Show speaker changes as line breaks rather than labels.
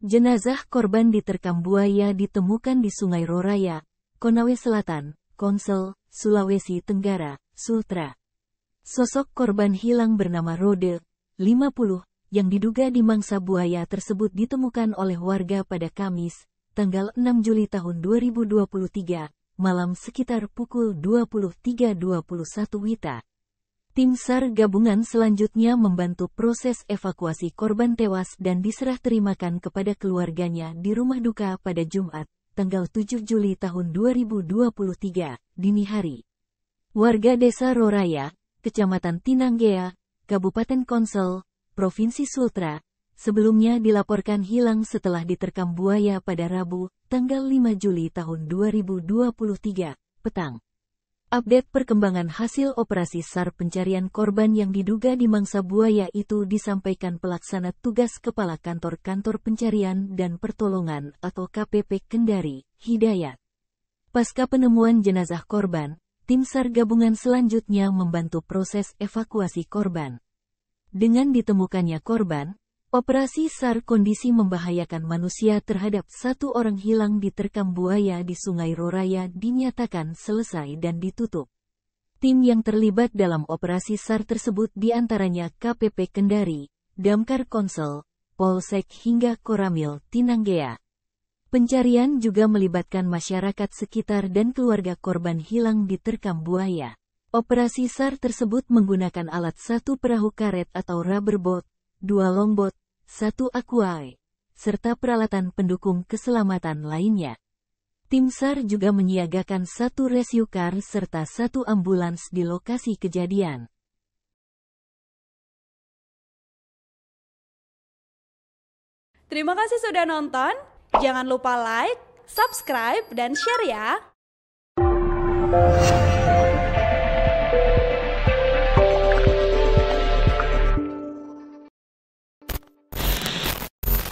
Jenazah korban diterkam buaya ditemukan di Sungai Roraya, Konawe Selatan, Konsel, Sulawesi Tenggara, Sultra. Sosok korban hilang bernama Rode, 50, yang diduga dimangsa buaya tersebut ditemukan oleh warga pada Kamis, tanggal 6 Juli tahun 2023, malam sekitar pukul 23.21 Wita. Tim SAR gabungan selanjutnya membantu proses evakuasi korban tewas dan diserah terimakan kepada keluarganya di rumah duka pada Jumat, tanggal 7 Juli tahun 2023, dini hari. Warga Desa Roraya, Kecamatan Tinanggea, Kabupaten Konsel, Provinsi Sultra, sebelumnya dilaporkan hilang setelah diterkam buaya pada Rabu, tanggal 5 Juli tahun 2023, petang. Update perkembangan hasil operasi SAR pencarian korban yang diduga dimangsa buaya itu disampaikan pelaksana tugas Kepala Kantor Kantor Pencarian dan Pertolongan atau KPP Kendari, Hidayat. Pasca penemuan jenazah korban, tim SAR gabungan selanjutnya membantu proses evakuasi korban. Dengan ditemukannya korban, Operasi SAR kondisi membahayakan manusia terhadap satu orang hilang diterkam buaya di Sungai Roraya dinyatakan selesai dan ditutup. Tim yang terlibat dalam operasi SAR tersebut diantaranya KPP Kendari, Damkar Konsel, Polsek hingga Koramil, Tinanggea. Pencarian juga melibatkan masyarakat sekitar dan keluarga korban hilang diterkam buaya. Operasi SAR tersebut menggunakan alat satu perahu karet atau rubber boat, dua longboat, satu akuai, serta peralatan pendukung keselamatan lainnya. Tim SAR juga menyiagakan satu rescue car serta satu ambulans di lokasi kejadian. Terima kasih sudah nonton. Jangan lupa like, subscribe, dan share ya.